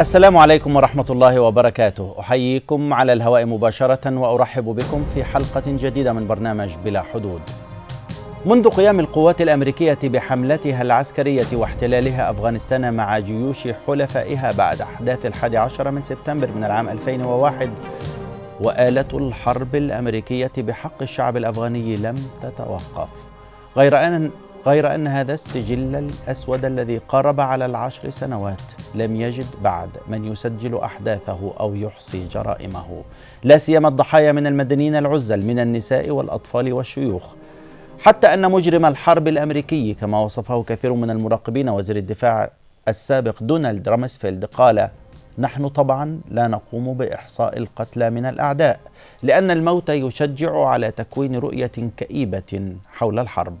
السلام عليكم ورحمة الله وبركاته أحييكم على الهواء مباشرة وأرحب بكم في حلقة جديدة من برنامج بلا حدود منذ قيام القوات الأمريكية بحملتها العسكرية واحتلالها أفغانستان مع جيوش حلفائها بعد أحداث الحادي عشر من سبتمبر من العام 2001 وآلة الحرب الأمريكية بحق الشعب الأفغاني لم تتوقف غير أن غير أن هذا السجل الأسود الذي قرب على العشر سنوات لم يجد بعد من يسجل أحداثه أو يحصي جرائمه لا سيما الضحايا من المدنيين العزل من النساء والأطفال والشيوخ حتى أن مجرم الحرب الأمريكي كما وصفه كثير من المراقبين وزير الدفاع السابق دونالد رامسفيلد قال نحن طبعا لا نقوم باحصاء القتلى من الاعداء لان الموت يشجع على تكوين رؤيه كئيبه حول الحرب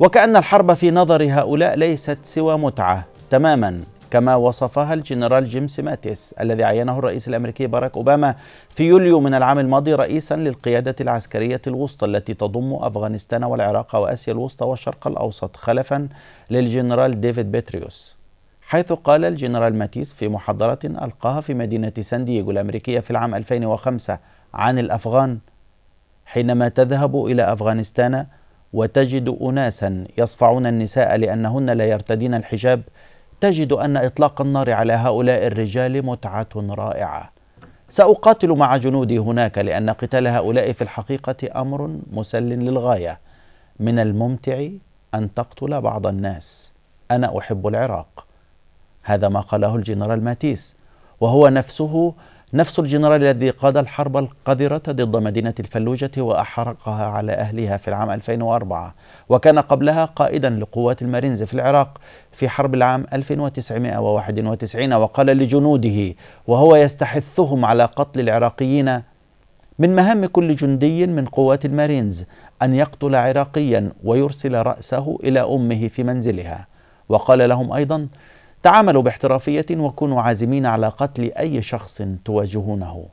وكأن الحرب في نظر هؤلاء ليست سوى متعة تماما كما وصفها الجنرال جيمس ماتيس الذي عينه الرئيس الامريكي باراك اوباما في يوليو من العام الماضي رئيسا للقياده العسكريه الوسطى التي تضم افغانستان والعراق واسيا الوسطى والشرق الاوسط خلفا للجنرال ديفيد بيتريوس حيث قال الجنرال ماتيس في محاضره القاها في مدينه سان دييغو الامريكيه في العام 2005 عن الافغان حينما تذهب الى افغانستان وتجد أناسا يصفعون النساء لأنهن لا يرتدين الحجاب تجد أن إطلاق النار على هؤلاء الرجال متعة رائعة سأقاتل مع جنودي هناك لأن قتال هؤلاء في الحقيقة أمر مسل للغاية من الممتع أن تقتل بعض الناس أنا أحب العراق هذا ما قاله الجنرال ماتيس وهو نفسه نفس الجنرال الذي قاد الحرب القذرة ضد مدينة الفلوجة وأحرقها على أهلها في العام 2004 وكان قبلها قائدا لقوات المارينز في العراق في حرب العام 1991 وقال لجنوده وهو يستحثهم على قتل العراقيين من مهام كل جندي من قوات المارينز أن يقتل عراقيا ويرسل رأسه إلى أمه في منزلها وقال لهم أيضا تعاملوا باحترافية وكونوا عازمين على قتل أي شخص تواجهونه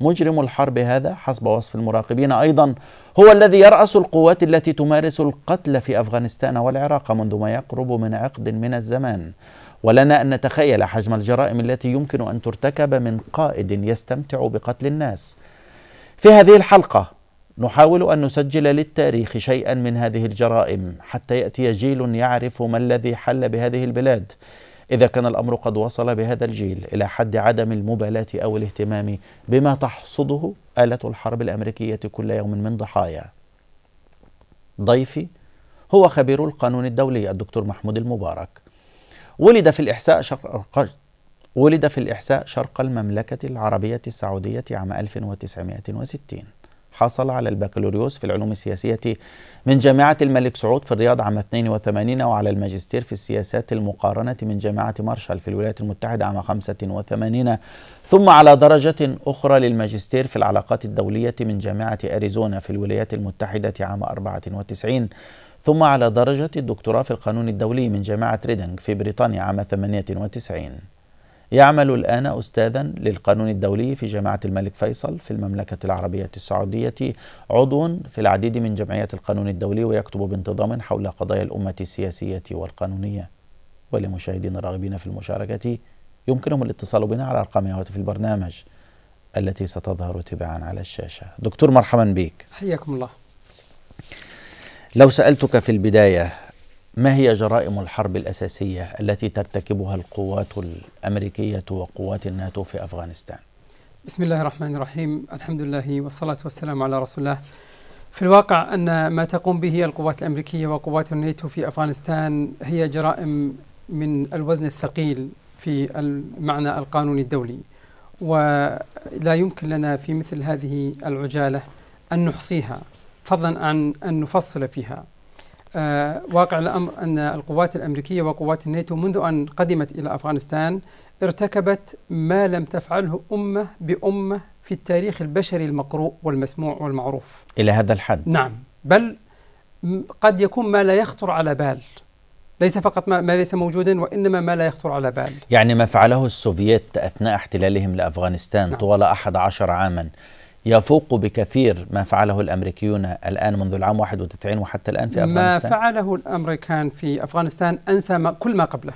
مجرم الحرب هذا حسب وصف المراقبين أيضا هو الذي يرأس القوات التي تمارس القتل في أفغانستان والعراق منذ ما يقرب من عقد من الزمان ولنا أن نتخيل حجم الجرائم التي يمكن أن ترتكب من قائد يستمتع بقتل الناس في هذه الحلقة نحاول أن نسجل للتاريخ شيئا من هذه الجرائم حتى يأتي جيل يعرف ما الذي حل بهذه البلاد إذا كان الأمر قد وصل بهذا الجيل إلى حد عدم المبالاة أو الاهتمام بما تحصده آلة الحرب الأمريكية كل يوم من ضحايا ضيفي هو خبير القانون الدولي الدكتور محمود المبارك ولد في الإحساء شرق ولد في الإحساء شرق المملكة العربية السعودية عام 1960 حصل على البكالوريوس في العلوم السياسية من جامعة الملك سعود في الرياض عام 82 وعلى الماجستير في السياسات المقارنة من جامعة مارشال في الولايات المتحدة عام 85 ثم على درجة أخرى للماجستير في العلاقات الدولية من جامعة أريزونا في الولايات المتحدة عام 94 ثم على درجة الدكتوراه في القانون الدولي من جامعة ريدنغ في بريطانيا عام 98 يعمل الآن أستاذا للقانون الدولي في جامعة الملك فيصل في المملكة العربية السعودية عضو في العديد من جمعيات القانون الدولي ويكتب بانتظام حول قضايا الأمة السياسية والقانونية ولمشاهدينا الراغبين في المشاركة يمكنهم الاتصال بنا على أرقام هواتف البرنامج التي ستظهر تباعا على الشاشة دكتور مرحبا بك حياكم الله لو سألتك في البداية ما هي جرائم الحرب الأساسية التي ترتكبها القوات الأمريكية وقوات الناتو في أفغانستان؟ بسم الله الرحمن الرحيم الحمد لله والصلاة والسلام على رسول الله في الواقع أن ما تقوم به القوات الأمريكية وقوات الناتو في أفغانستان هي جرائم من الوزن الثقيل في المعنى القانوني الدولي ولا يمكن لنا في مثل هذه العجالة أن نحصيها فضلا عن أن نفصل فيها آه، واقع الأمر أن القوات الأمريكية وقوات الناتو منذ أن قدمت إلى أفغانستان ارتكبت ما لم تفعله أمة بأمة في التاريخ البشري المقروء والمسموع والمعروف إلى هذا الحد نعم بل قد يكون ما لا يخطر على بال ليس فقط ما, ما ليس موجودا وإنما ما لا يخطر على بال يعني ما فعله السوفييت أثناء احتلالهم لأفغانستان نعم. طوال أحد عشر عاما يفوق بكثير ما فعله الامريكيون الان منذ العام 91 وحتى الان في افغانستان ما فعله الامريكان في افغانستان انسى ما كل ما قبله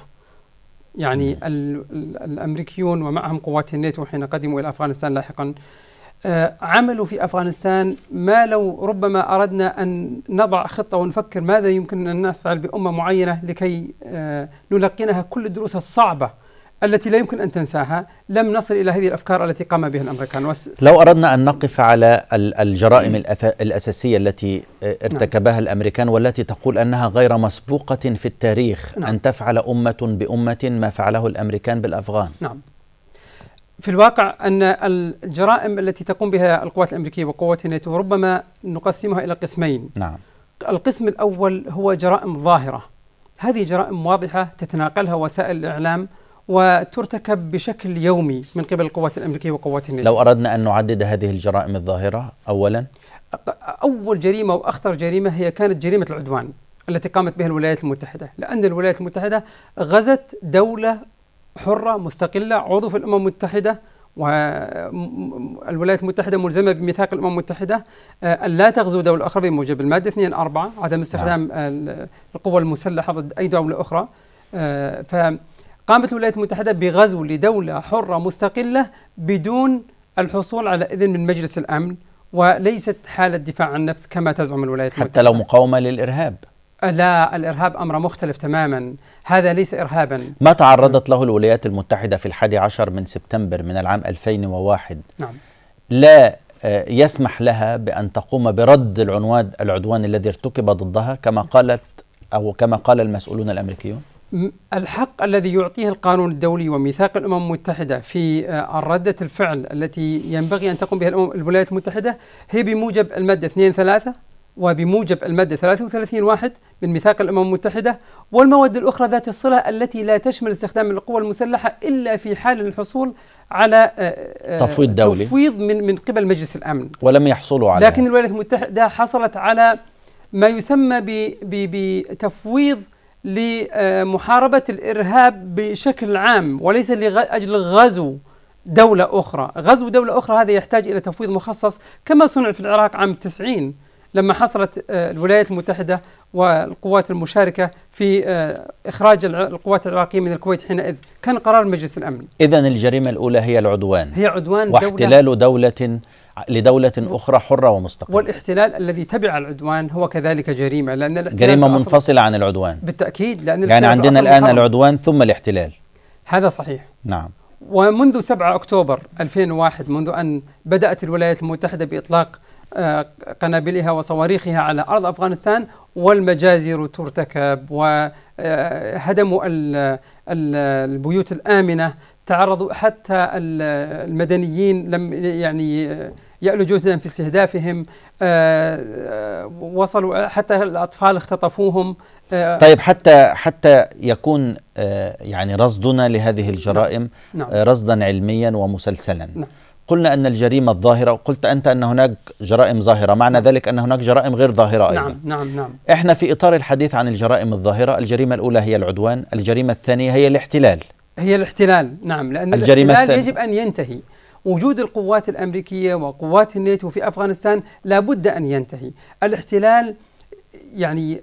يعني الامريكيون ومعهم قوات الناتو حين قدموا الى افغانستان لاحقا آه، عملوا في افغانستان ما لو ربما اردنا ان نضع خطه ونفكر ماذا يمكن ان نفعل بامه معينه لكي آه، نلقنها كل الدروس الصعبه التي لا يمكن أن تنساها لم نصل إلى هذه الأفكار التي قام بها الأمريكان وس... لو أردنا أن نقف على الجرائم إيه. الأساسية التي آه، نعم. ارتكبها نعم. الأمريكان والتي تقول أنها غير مسبوقة في التاريخ نعم. أن تفعل أمة بأمة ما فعله الأمريكان بالأفغان نعم في الواقع أن الجرائم التي تقوم بها القوات الأمريكية وقوات الناتو ربما نقسمها إلى قسمين نعم. القسم الأول هو جرائم ظاهرة هذه جرائم واضحة تتناقلها وسائل الإعلام وترتكب بشكل يومي من قبل القوات الامريكيه وقوات النيل لو اردنا ان نعدد هذه الجرائم الظاهره اولا اول جريمه واخطر جريمه هي كانت جريمه العدوان التي قامت بها الولايات المتحده، لان الولايات المتحده غزت دوله حره مستقله عضو في الامم المتحده والولايات المتحدة ملزمة بميثاق الأمم المتحدة أن آه، لا تغزو دولة أخرى بموجب المادة 2 4 عدم استخدام نعم. المسلحة ضد أي دولة أخرى آه، ف قامت الولايات المتحدة بغزو لدولة حرة مستقلة بدون الحصول على إذن من مجلس الأمن وليست حالة دفاع عن النفس كما تزعم الولايات المتحدة حتى لو مقاومة للإرهاب لا الإرهاب أمر مختلف تماما هذا ليس إرهابا ما تعرضت له الولايات المتحدة في الحادي عشر من سبتمبر من العام 2001 نعم لا آه، يسمح لها بأن تقوم برد العنوان العدوان الذي ارتكب ضدها كما قالت أو كما قال المسؤولون الأمريكيون الحق الذي يعطيه القانون الدولي وميثاق الامم المتحده في آه، رده الفعل التي ينبغي ان تقوم بها الولايات المتحده هي بموجب الماده 2 3 وبموجب الماده 33 1 من ميثاق الامم المتحده والمواد الاخرى ذات الصله التي لا تشمل استخدام القوى المسلحه الا في حال الحصول على آه، آه، تفويض دولي تفويض من من قبل مجلس الامن ولم يحصلوا عليه لكن الولايات المتحده حصلت على ما يسمى بتفويض لمحاربة الإرهاب بشكل عام وليس لأجل غزو دولة أخرى غزو دولة أخرى هذا يحتاج إلى تفويض مخصص كما صنع في العراق عام 90 لما حصلت آه، الولايات المتحدة والقوات المشاركة في آه، إخراج القوات العراقية من الكويت حينئذ كان قرار مجلس الأمن إذا الجريمة الأولى هي العدوان هي عدوان واحتلال دولة, دولة لدولة أخرى حرة ومستقلة والاحتلال الذي تبع العدوان هو كذلك جريمة لأن الاحتلال جريمة منفصلة عن العدوان بالتأكيد لأن يعني عندنا الآن محرم. العدوان ثم الاحتلال هذا صحيح نعم ومنذ 7 أكتوبر 2001 منذ أن بدأت الولايات المتحدة بإطلاق آه، قنابلها وصواريخها على أرض أفغانستان والمجازر ترتكب وهدموا آه، البيوت الآمنة تعرضوا حتى المدنيين لم يعني آه، يألوا جهدا في استهدافهم آه، آه، وصلوا حتى الأطفال اختطفوهم آه، طيب حتى حتى يكون يعني رصدنا لهذه الجرائم نعم. نعم. رصدا علميا ومسلسلا نعم. قلنا أن الجريمة الظاهرة وقلت أنت أن هناك جرائم ظاهرة معنى نعم. ذلك أن هناك جرائم غير ظاهرة أيضا نعم نعم نعم إحنا في إطار الحديث عن الجرائم الظاهرة الجريمة الأولى هي العدوان الجريمة الثانية هي الاحتلال هي الاحتلال نعم لأن الجريمة الاحتلال الثانية. يجب أن ينتهي وجود القوات الأمريكية وقوات الناتو في أفغانستان لابد أن ينتهي الاحتلال يعني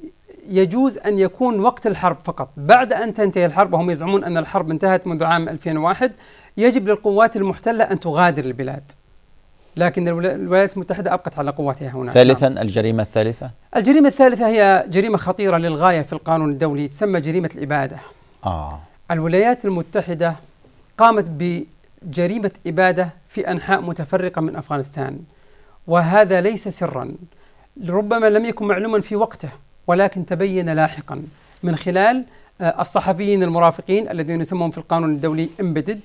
يجوز أن يكون وقت الحرب فقط بعد أن تنتهي الحرب وهم يزعمون أن الحرب انتهت منذ عام 2001 يجب للقوات المحتلة أن تغادر البلاد لكن الولايات المتحدة أبقت على قواتها هناك ثالثا الجريمة الثالثة الجريمة الثالثة هي جريمة خطيرة للغاية في القانون الدولي تسمى جريمة الإبادة آه. الولايات المتحدة قامت جريمة إبادة في أنحاء متفرقة من أفغانستان وهذا ليس سرا ربما لم يكن معلوما في وقته ولكن تبين لاحقا من خلال آه، الصحفيين المرافقين الذين يسمون في القانون الدولي امبيدد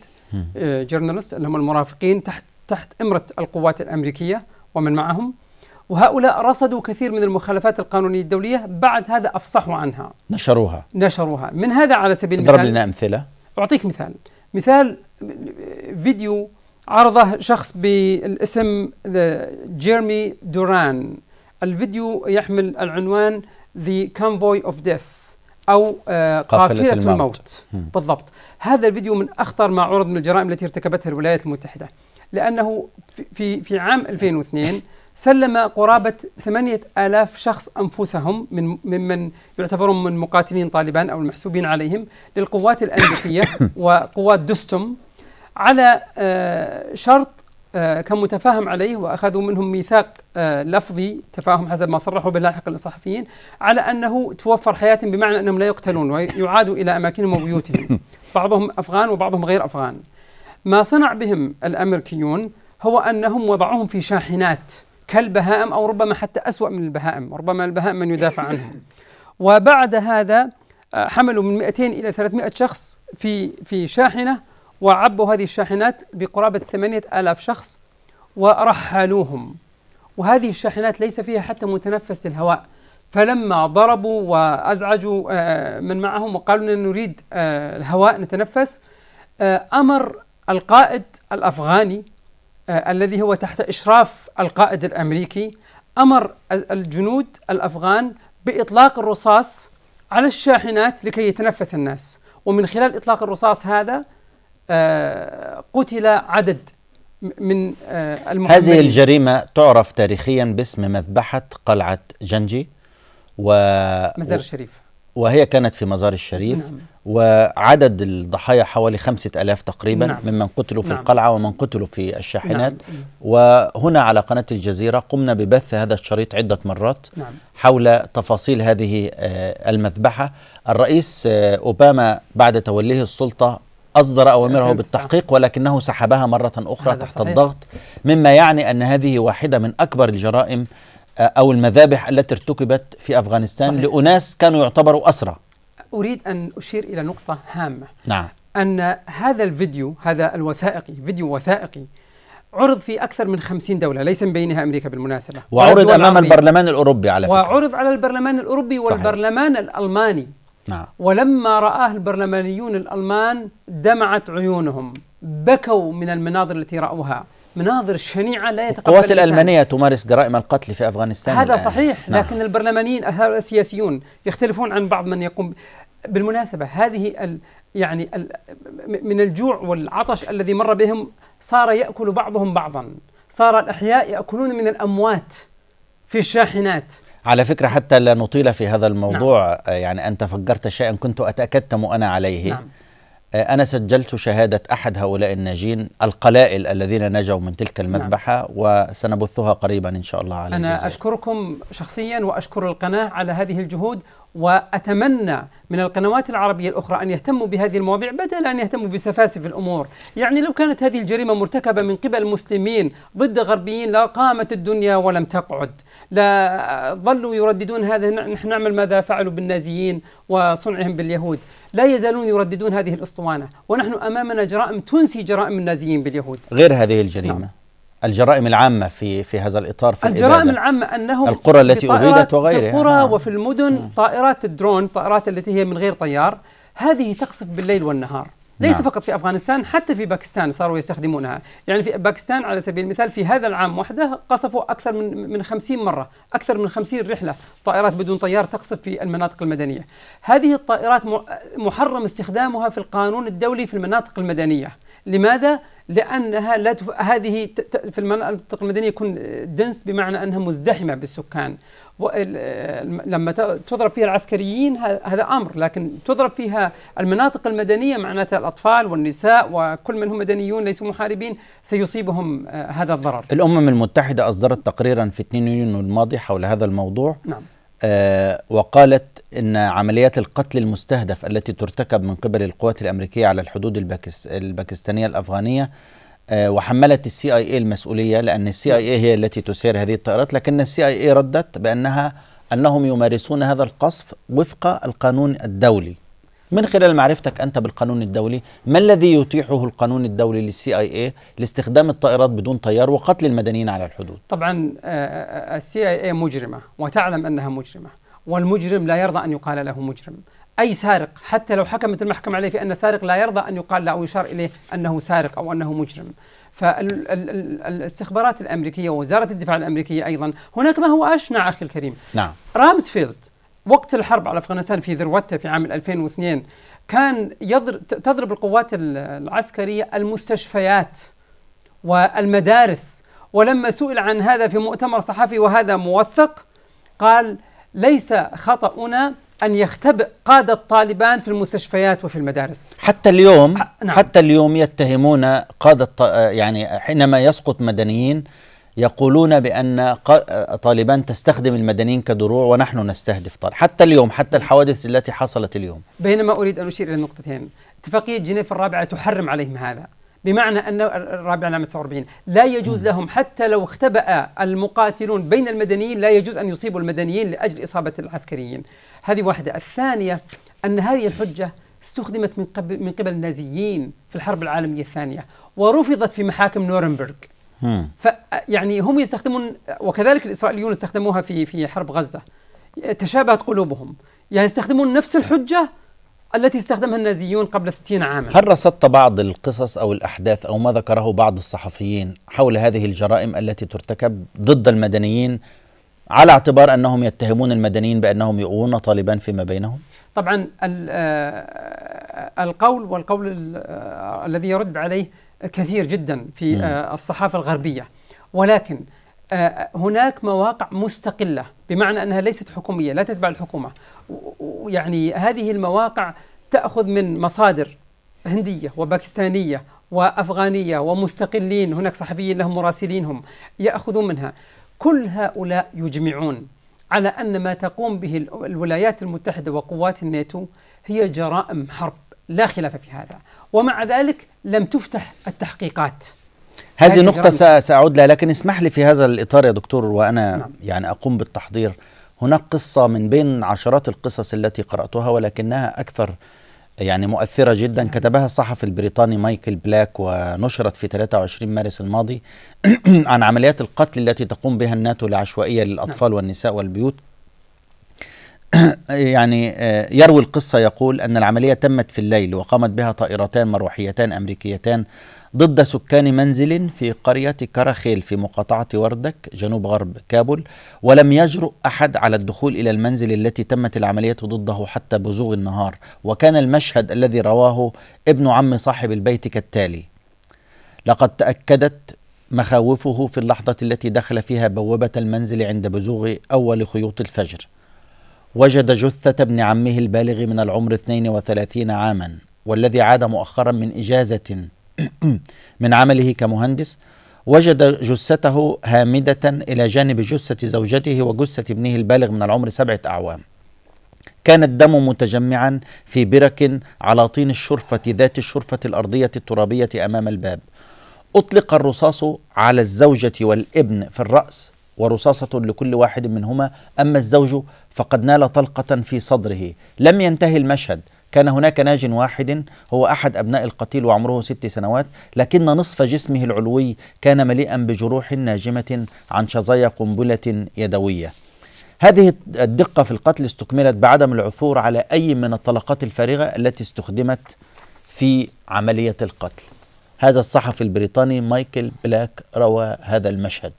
آه، جورنالست اللي هم المرافقين تحت تحت امره القوات الامريكيه ومن معهم وهؤلاء رصدوا كثير من المخالفات القانونيه الدوليه بعد هذا افصحوا عنها نشروها نشروها من هذا على سبيل المثال اضرب لنا امثله اعطيك مثال مثال فيديو عرضه شخص بالاسم جيرمي دوران الفيديو يحمل العنوان The Convoy of Death أو آه، قافلة, قافلة الموت, الموت. بالضبط هذا الفيديو من أخطر ما عرض من الجرائم التي ارتكبتها الولايات المتحدة لأنه في, في عام 2002 سلم قرابة ثمانية آلاف شخص أنفسهم من ممن يعتبرون من مقاتلين طالبان أو المحسوبين عليهم للقوات الأمريكية وقوات دستم على آه، شرط آه، كان متفاهم عليه وأخذوا منهم ميثاق آه، لفظي تفاهم حسب ما صرحوا به لاحقا الصحفيين على أنه توفر حياتهم بمعنى أنهم لا يقتلون ويعادوا إلى أماكنهم وبيوتهم بعضهم أفغان وبعضهم غير أفغان ما صنع بهم الأمريكيون هو أنهم وضعوهم في شاحنات كالبهائم أو ربما حتى أسوأ من البهائم ربما البهائم من يدافع عنهم وبعد هذا آه، حملوا من 200 إلى 300 شخص في في شاحنة وعبوا هذه الشاحنات بقرابة 8000 شخص ورحلوهم وهذه الشاحنات ليس فيها حتى متنفس للهواء فلما ضربوا وأزعجوا آه، من معهم وقالوا نريد آه، الهواء نتنفس أمر القائد الأفغاني آه، الذي هو تحت إشراف القائد الأمريكي أمر الجنود الأفغان بإطلاق الرصاص على الشاحنات لكي يتنفس الناس ومن خلال إطلاق الرصاص هذا آه، قتل عدد من آه، المحملين هذه الجريمة تعرف تاريخيا باسم مذبحة قلعة جنجي و مزار الشريف وهي كانت في مزار الشريف نعم. وعدد الضحايا حوالي خمسة ألاف تقريبا نعم. ممن قتلوا في نعم. القلعة ومن قتلوا في الشاحنات نعم. وهنا على قناة الجزيرة قمنا ببث هذا الشريط عدة مرات نعم. حول تفاصيل هذه آه، المذبحة الرئيس آه، أوباما بعد توليه السلطة أصدر أوامره بالتحقيق ولكنه سحبها مرة أخرى تحت صحيح. الضغط مما يعني أن هذه واحدة من أكبر الجرائم أو المذابح التي ارتكبت في أفغانستان صحيح. لأناس كانوا يعتبروا أسرى أريد أن أشير إلى نقطة هامة نعم أن هذا الفيديو هذا الوثائقي فيديو وثائقي عرض في أكثر من خمسين دولة ليس من بينها أمريكا بالمناسبة وعرض أمام العربية. البرلمان الأوروبي على فكرة وعرض على البرلمان الأوروبي والبرلمان صحيح. الألماني نعم. ولما رآه البرلمانيون الألمان دمعت عيونهم بكوا من المناظر التي رأوها مناظر شنيعة لا يتقبل القوات الألمانية تمارس جرائم القتل في أفغانستان هذا الآن. صحيح نعم. لكن البرلمانيين السياسيون يختلفون عن بعض من يقوم بالمناسبة هذه ال يعني ال من الجوع والعطش الذي مر بهم صار يأكل بعضهم بعضا صار الأحياء يأكلون من الأموات في الشاحنات على فكرة حتى لا نطيل في هذا الموضوع نعم. يعني أنت فجرت شيئا كنت أتأكدت أنا عليه نعم. آه، أنا سجلت شهادة أحد هؤلاء الناجين القلائل الذين نجوا من تلك نعم. المذبحة نعم. وسنبثها قريبا إن شاء الله على أنا الجزائر. أشكركم شخصيا وأشكر القناة على هذه الجهود واتمنى من القنوات العربيه الاخرى ان يهتموا بهذه المواضيع بدل ان يهتموا بسفاسف الامور، يعني لو كانت هذه الجريمه مرتكبه من قبل مسلمين ضد غربيين لقامت الدنيا ولم تقعد، لا ظلوا يرددون هذا نحن نعمل ماذا فعلوا بالنازيين وصنعهم باليهود، لا يزالون يرددون هذه الاسطوانه، ونحن امامنا جرائم تنسي جرائم النازيين باليهود. غير هذه الجريمه. نعم. الجرائم العامة في في هذا الإطار في الجرائم الإبادة. العامة أنهم القرى التي أبيدت وغيرها القرى نعم. وفي المدن نعم. طائرات الدرون طائرات التي هي من غير طيار هذه تقصف بالليل والنهار ليس نعم. فقط في افغانستان حتى في باكستان صاروا يستخدمونها يعني في باكستان على سبيل المثال في هذا العام وحده قصفوا اكثر من من 50 مره اكثر من 50 رحله طائرات بدون طيار تقصف في المناطق المدنيه هذه الطائرات محرم استخدامها في القانون الدولي في المناطق المدنيه لماذا لانها لا تف... هذه في المناطق المدنيه يكون دنس بمعنى انها مزدحمه بالسكان وال... لما تضرب فيها العسكريين هذا امر لكن تضرب فيها المناطق المدنيه معناتها الاطفال والنساء وكل من هم مدنيون ليسوا محاربين سيصيبهم آه، هذا الضرر. الامم المتحده اصدرت تقريرا في 2 يونيو الماضي حول هذا الموضوع. نعم. آه، وقالت ان عمليات القتل المستهدف التي ترتكب من قبل القوات الامريكيه على الحدود الباكس الباكستانيه الافغانيه آه، وحملت السي اي اي المسؤوليه لان السي اي اي هي التي تسير هذه الطائرات لكن السي اي اي ردت بانها انهم يمارسون هذا القصف وفق القانون الدولي من خلال معرفتك أنت بالقانون الدولي ما الذي يتيحه القانون الدولي للسي اي اي لاستخدام الطائرات بدون طيار وقتل المدنيين على الحدود طبعا آه، آه، السي اي اي مجرمة وتعلم أنها مجرمة والمجرم لا يرضى أن يقال له مجرم أي سارق حتى لو حكمت المحكمة عليه في ان سارق لا يرضى أن يقال له أو يشار إليه أنه سارق أو أنه مجرم فالاستخبارات الأمريكية ووزارة الدفاع الأمريكية أيضا هناك ما هو أشنع أخي الكريم نعم رامسفيلد وقت الحرب على افغانستان في ذروتها في عام 2002 كان يضرب تضرب القوات العسكريه المستشفيات والمدارس ولما سئل عن هذا في مؤتمر صحفي وهذا موثق قال ليس خطأنا أن يختبئ قادة طالبان في المستشفيات وفي المدارس حتى اليوم نعم. حتى اليوم يتهمون قادة يعني حينما يسقط مدنيين يقولون بأن طالبان تستخدم المدنيين كدروع ونحن نستهدف طالب حتى اليوم حتى الحوادث التي حصلت اليوم بينما أريد أن أشير إلى نقطتين اتفاقية جنيف الرابعة تحرم عليهم هذا بمعنى أن الرابع عام 49 لا يجوز لهم حتى لو اختبأ المقاتلون بين المدنيين لا يجوز أن يصيبوا المدنيين لأجل إصابة العسكريين هذه واحدة الثانية أن هذه الحجة استخدمت من قبل من قبل النازيين في الحرب العالمية الثانية ورفضت في محاكم نورنبرغ يعني هم يستخدمون وكذلك الإسرائيليون استخدموها في في حرب غزة تشابهت قلوبهم يعني يستخدمون نفس الحجة التي استخدمها النازيون قبل 60 عاما هل رصدت بعض القصص أو الأحداث أو ما ذكره بعض الصحفيين حول هذه الجرائم التي ترتكب ضد المدنيين على اعتبار أنهم يتهمون المدنيين بأنهم يؤون طالبان فيما بينهم؟ طبعا آه، القول والقول آه، الذي يرد عليه كثير جدا في آه، الصحافه الغربيه ولكن آه، هناك مواقع مستقله بمعنى انها ليست حكوميه لا تتبع الحكومه يعني هذه المواقع تاخذ من مصادر هنديه وباكستانيه وافغانيه ومستقلين هناك صحفيين لهم مراسلينهم ياخذون منها كل هؤلاء يجمعون على ان ما تقوم به الولايات المتحده وقوات الناتو هي جرائم حرب لا خلاف في هذا ومع ذلك لم تفتح التحقيقات هذه نقطة جرامي. سأعود لها لكن اسمح لي في هذا الإطار يا دكتور وأنا نعم. يعني أقوم بالتحضير هناك قصة من بين عشرات القصص التي قرأتها ولكنها أكثر يعني مؤثرة جدا نعم. كتبها الصحفي البريطاني مايكل بلاك ونشرت في 23 مارس الماضي عن عمليات القتل التي تقوم بها الناتو العشوائية للأطفال نعم. والنساء والبيوت يعني آه، يروي القصة يقول أن العملية تمت في الليل وقامت بها طائرتان مروحيتان أمريكيتان ضد سكان منزل في قرية كراخيل في مقاطعة وردك جنوب غرب كابول ولم يجرؤ أحد على الدخول إلى المنزل التي تمت العملية ضده حتى بزوغ النهار وكان المشهد الذي رواه ابن عم صاحب البيت كالتالي لقد تأكدت مخاوفه في اللحظة التي دخل فيها بوابة المنزل عند بزوغ أول خيوط الفجر وجد جثة ابن عمه البالغ من العمر 32 عاما والذي عاد مؤخرا من إجازة من عمله كمهندس وجد جثته هامدة إلى جانب جثة زوجته وجثة ابنه البالغ من العمر سبعة أعوام كان الدم متجمعا في برك على طين الشرفة ذات الشرفة الأرضية الترابية أمام الباب أطلق الرصاص على الزوجة والابن في الرأس ورصاصة لكل واحد منهما أما الزوج فقد نال طلقة في صدره لم ينتهي المشهد كان هناك ناج واحد هو أحد أبناء القتيل وعمره ست سنوات لكن نصف جسمه العلوي كان مليئا بجروح ناجمة عن شظايا قنبلة يدوية هذه الدقة في القتل استكملت بعدم العثور على أي من الطلقات الفارغة التي استخدمت في عملية القتل هذا الصحفي البريطاني مايكل بلاك روى هذا المشهد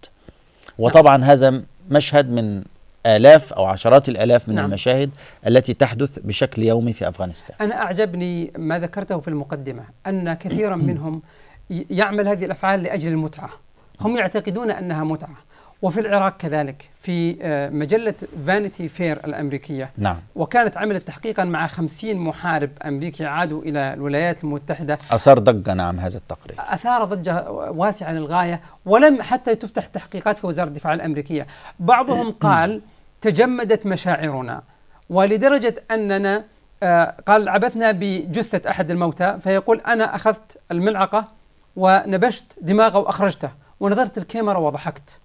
وطبعا هذا مشهد من آلاف أو عشرات الآلاف من نعم. المشاهد التي تحدث بشكل يومي في أفغانستان أنا أعجبني ما ذكرته في المقدمة أن كثيرا منهم يعمل هذه الأفعال لأجل المتعة هم يعتقدون أنها متعة وفي العراق كذلك في آه، مجلة فانيتي فير الأمريكية نعم. وكانت عملت تحقيقا مع خمسين محارب أمريكي عادوا إلى الولايات المتحدة أثار ضجة نعم هذا التقرير أثار ضجة واسعة للغاية ولم حتى تفتح تحقيقات في وزارة الدفاع الأمريكية بعضهم قال تجمدت مشاعرنا ولدرجة أننا آه، قال عبثنا بجثة أحد الموتى فيقول أنا أخذت الملعقة ونبشت دماغه وأخرجته ونظرت الكاميرا وضحكت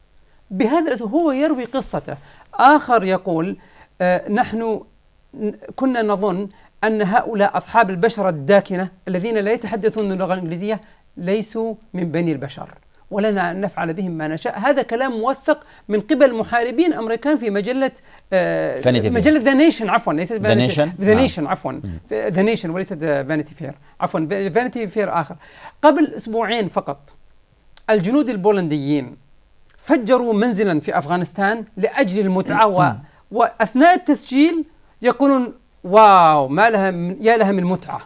بهذا الاسم هو يروي قصته اخر يقول آه نحن كنا نظن ان هؤلاء اصحاب البشره الداكنه الذين لا يتحدثون اللغه الانجليزيه ليسوا من بني البشر ولنا أن نفعل بهم ما نشاء هذا كلام موثق من قبل محاربين أمريكان في مجلة آه مجلة ذا نيشن عفوا ليست ذا نيشن ذا نيشن عفوا ذا نيشن وليست فانيتي فير عفوا فانيتي فير آخر قبل أسبوعين فقط الجنود البولنديين فجروا منزلا في أفغانستان لأجل المتعة وأثناء التسجيل يقولون واو ما لها من يا لها من متعة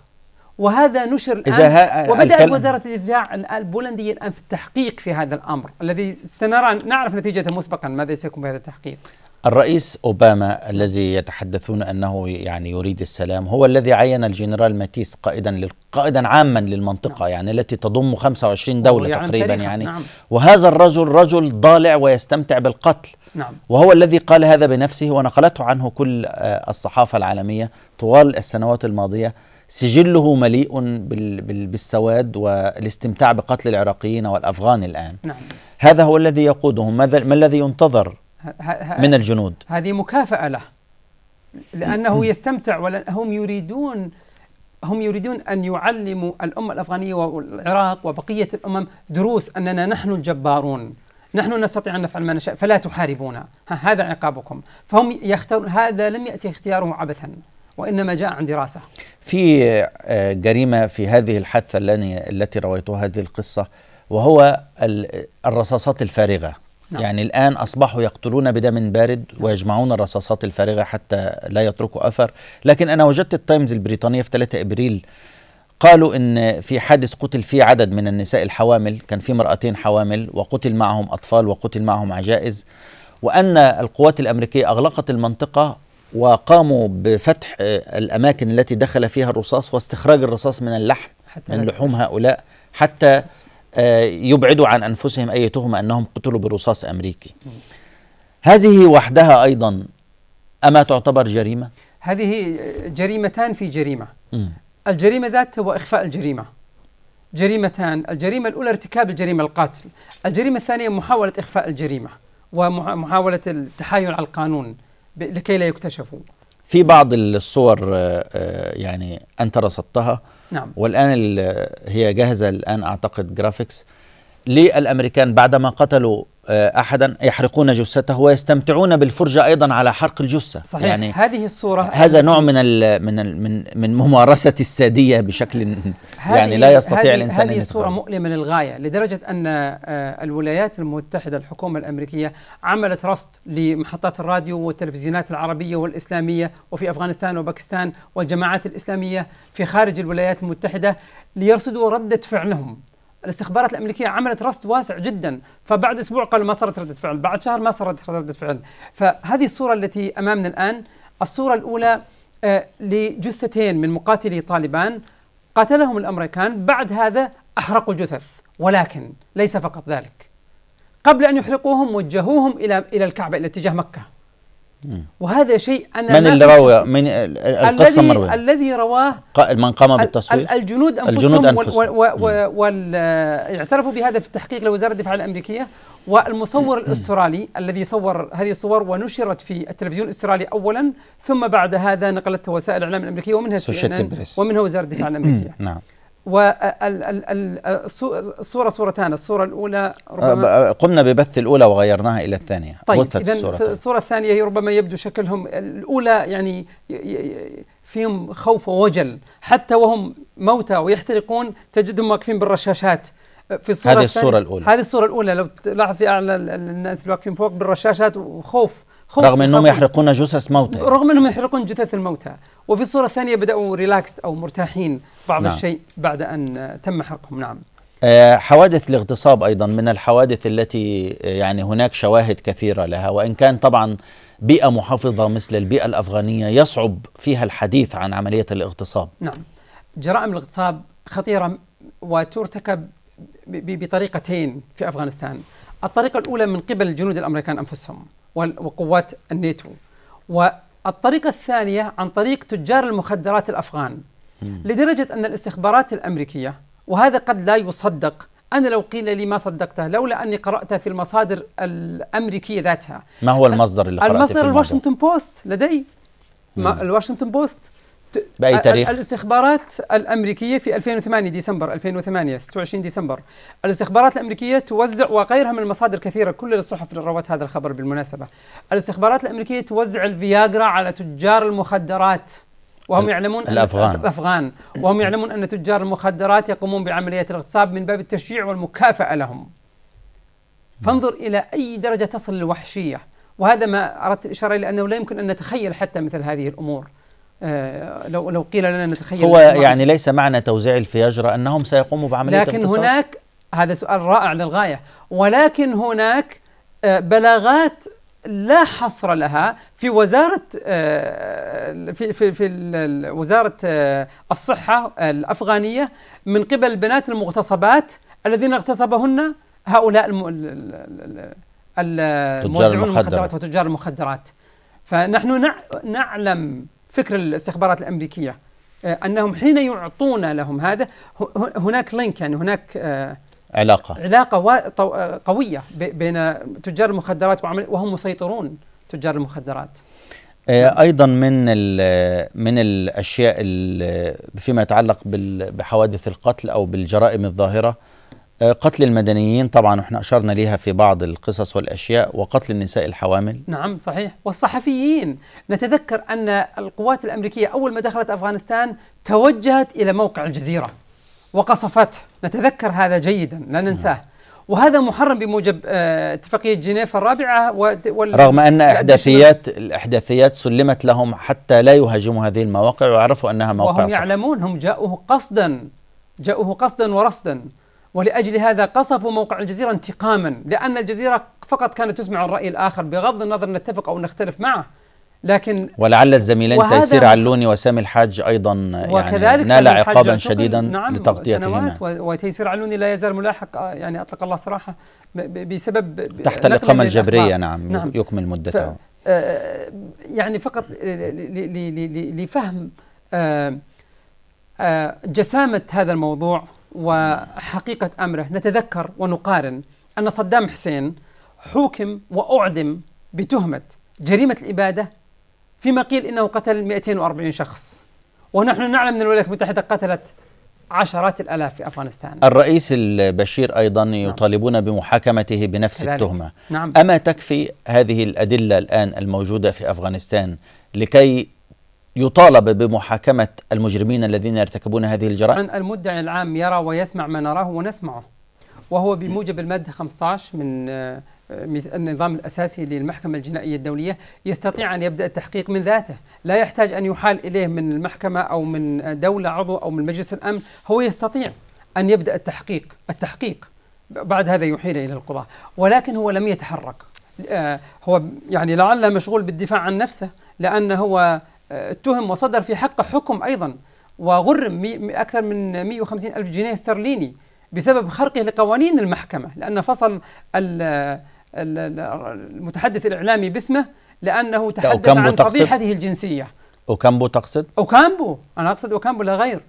وهذا نشر الآن إذا وبدأت وزارة الدفاع البولندية الآن في التحقيق في هذا الأمر الذي سنرى نعرف نتيجته مسبقا ماذا سيكون بهذا التحقيق الرئيس أوباما الذي يتحدثون أنه يعني يريد السلام هو الذي عين الجنرال ماتيس قائدا قائدا عاما للمنطقة نعم. يعني التي تضم 25 دولة يعني تقريبا يعني نعم. وهذا الرجل رجل ضالع ويستمتع بالقتل نعم. وهو الذي قال هذا بنفسه ونقلته عنه كل آه، الصحافة العالمية طوال السنوات الماضية سجله مليء بالسواد والاستمتاع بقتل العراقيين والأفغان الآن نعم. هذا هو الذي يقودهم ماذا... ما الذي ينتظر من الجنود هذه مكافأة له لأنه يستمتع وهم يريدون هم يريدون أن يعلموا الأمة الأفغانية والعراق وبقية الأمم دروس أننا نحن الجبارون نحن نستطيع أن نفعل ما نشاء فلا تحاربونا هذا عقابكم فهم يختارون هذا لم يأتي اختياره عبثا وإنما جاء عن دراسة في آه، جريمة في هذه الحادثة التي رويتها هذه القصة وهو الرصاصات الفارغة نعم. يعني الآن أصبحوا يقتلون بدم بارد ويجمعون الرصاصات الفارغة حتى لا يتركوا أثر لكن أنا وجدت التايمز البريطانية في 3 إبريل قالوا ان في حادث قتل فيه عدد من النساء الحوامل كان في مرأتين حوامل وقتل معهم اطفال وقتل معهم عجائز وان القوات الامريكيه اغلقت المنطقه وقاموا بفتح آه، الاماكن التي دخل فيها الرصاص واستخراج الرصاص من اللحم حتى من لحوم هؤلاء حتى آه، يبعدوا عن أنفسهم أي تهمة أنهم قتلوا برصاص أمريكي هذه وحدها أيضا أما تعتبر جريمة؟ هذه جريمتان في جريمة الجريمة ذاتها وإخفاء الجريمة جريمتان الجريمة الأولى ارتكاب الجريمة القاتل الجريمة الثانية محاولة إخفاء الجريمة ومحاولة التحايل على القانون لكي لا يكتشفوا في بعض الصور آه، آه، يعني انت رصدتها نعم والان آه، هي جاهزه الان اعتقد جرافيكس للامريكان بعدما قتلوا آه، احدا يحرقون جثته ويستمتعون بالفرجه ايضا على حرق الجثه صحيح يعني هذه الصوره هذا نوع من الـ من الـ من من ممارسه الساديه بشكل يعني لا يستطيع هذه الانسان هذه الصوره مؤلمه للغايه لدرجه ان آه، الولايات المتحده الحكومه الامريكيه عملت رصد لمحطات الراديو والتلفزيونات العربيه والاسلاميه وفي افغانستان وباكستان والجماعات الاسلاميه في خارج الولايات المتحده ليرصدوا رده فعلهم الاستخبارات الامريكيه عملت رصد واسع جدا فبعد اسبوع قالوا ما صارت رده فعل بعد شهر ما صارت رده فعل فهذه الصوره التي امامنا الان الصوره الاولى آه، لجثتين من مقاتلي طالبان قاتلهم الامريكان بعد هذا احرقوا الجثث ولكن ليس فقط ذلك قبل ان يحرقوهم وجهوهم الى الى الكعبه الى اتجاه مكه وهذا شيء انا من اللي روى من القصه المروية الذي رواه من قام بالتصوير الجنود انفسهم, الجنود أنفسهم. وال اعترفوا بهذا في التحقيق لوزاره الدفاع الامريكيه والمصور الاسترالي الذي صور هذه الصور ونشرت في التلفزيون الاسترالي اولا ثم بعد هذا نقلتها وسائل الاعلام الامريكيه ومنها سي ومنها وزاره الدفاع الامريكيه نعم والصورة صورتان الصورة الأولى ربما قمنا ببث الأولى وغيرناها إلى الثانية طيب إذا الصورة الثانية هي ربما يبدو شكلهم الأولى يعني فيهم خوف ووجل حتى وهم موتى ويحترقون تجدهم واقفين بالرشاشات في الصورة هذه الصورة الأولى هذه الصورة الأولى لو تلاحظ في أعلى الناس اللي واقفين فوق بالرشاشات وخوف رغم انهم يحرقون جثث موتى رغم انهم يحرقون جثث الموتى وفي الصوره الثانيه بداوا ريلاكس او مرتاحين بعض نعم. الشيء بعد ان تم حرقهم نعم آه، حوادث الاغتصاب ايضا من الحوادث التي آه، يعني هناك شواهد كثيره لها وان كان طبعا بيئه محافظه مثل البيئه الافغانيه يصعب فيها الحديث عن عمليه الاغتصاب. نعم. جرائم الاغتصاب خطيره وترتكب بطريقتين في افغانستان. الطريقه الاولى من قبل الجنود الامريكان انفسهم. وقوات الناتو والطريقة الثانية عن طريق تجار المخدرات الأفغان لدرجة أن الاستخبارات الأمريكية وهذا قد لا يصدق أنا لو قيل لي ما صدقته لولا أني قرأته في المصادر الأمريكية ذاتها ما هو المصدر اللي قرأته المصدر الواشنطن بوست لدي الواشنطن بوست باي تاريخ؟ الاستخبارات الامريكيه في 2008 ديسمبر 2008 26 ديسمبر الاستخبارات الامريكيه توزع وغيرها من المصادر كثيره كل الصحف اللي روت هذا الخبر بالمناسبه الاستخبارات الامريكيه توزع الفياجرا على تجار المخدرات وهم يعلمون الافغان الافغان وهم يعلمون ان تجار المخدرات يقومون بعمليه الاغتصاب من باب التشجيع والمكافاه لهم فانظر الى اي درجه تصل الوحشيه وهذا ما اردت الاشاره الى انه لا يمكن ان نتخيل حتى مثل هذه الامور آه، لو لو قيل لنا نتخيل هو يعني ليس معنى توزيع الفياجرة أنهم سيقوموا بعملية لكن اغتصاب هناك هذا سؤال رائع للغاية ولكن هناك آه، بلاغات لا حصر لها في وزارة آه، في في في وزارة الصحة الأفغانية من قبل البنات المغتصبات الذين اغتصبهن هؤلاء الموزعون المخدرات وتجار المخدرات فنحن نعلم فكر الاستخبارات الامريكيه آه، انهم حين يعطون لهم هذا هناك لينك يعني هناك آه، علاقه علاقه آه، قويه بين تجار المخدرات وهم مسيطرون تجار المخدرات ايضا من من الاشياء فيما يتعلق بحوادث القتل او بالجرائم الظاهره آه، قتل المدنيين طبعا احنا اشرنا ليها في بعض القصص والاشياء وقتل النساء الحوامل نعم صحيح والصحفيين نتذكر ان القوات الامريكيه اول ما دخلت افغانستان توجهت الى موقع الجزيره وقصفته نتذكر هذا جيدا لا ننساه نعم. وهذا محرم بموجب آه، اتفاقيه جنيف الرابعه وال... رغم ان احداثيات الاحداثيات سلمت لهم حتى لا يهاجموا هذه المواقع ويعرفوا انها موقع وهم يعلمون هم جاؤوه قصدا جاؤوه قصدا ورصدا ولأجل هذا قصفوا موقع الجزيرة انتقاما لأن الجزيرة فقط كانت تسمع الرأي الآخر بغض النظر نتفق أو نختلف معه لكن ولعل الزميلين تيسير علوني وسامي الحاج ايضا يعني نال عقابا شديدا نعم لتغطيتهما يعني. وتيسير علوني لا يزال ملاحق آه، يعني اطلق الله صراحه بسبب تحت الاقامه الجبريه نعم, نعم يكمل مدته ف آه، يعني فقط لفهم آه، جسامه هذا الموضوع وحقيقة أمره نتذكر ونقارن أن صدام حسين حوكم وأعدم بتهمة جريمة الإبادة فيما قيل إنه قتل 240 شخص ونحن نعلم أن الولايات المتحدة قتلت عشرات الالاف في افغانستان. الرئيس البشير ايضا نعم. يطالبون بمحاكمته بنفس كذلك. التهمه. نعم. اما تكفي هذه الادله الان الموجوده في افغانستان لكي يطالب بمحاكمة المجرمين الذين يرتكبون هذه الجرائم المدعي العام يرى ويسمع ما نراه ونسمعه وهو بموجب المادة 15 من آه، النظام الأساسي للمحكمة الجنائية الدولية يستطيع أن يبدأ التحقيق من ذاته لا يحتاج أن يحال إليه من المحكمة أو من دولة عضو أو من مجلس الأمن هو يستطيع أن يبدأ التحقيق التحقيق بعد هذا يحيل إلى القضاء ولكن هو لم يتحرك آه، هو يعني لعله مشغول بالدفاع عن نفسه لأن هو آه، اتهم وصدر في حقه حكم أيضا وغرم أكثر من 150 ألف جنيه استرليني بسبب خرقه لقوانين المحكمة لأن فصل المتحدث الإعلامي باسمه لأنه تحدث عن فضيحته الجنسية أوكامبو تقصد؟ أوكامبو أنا أقصد أوكامبو لا غير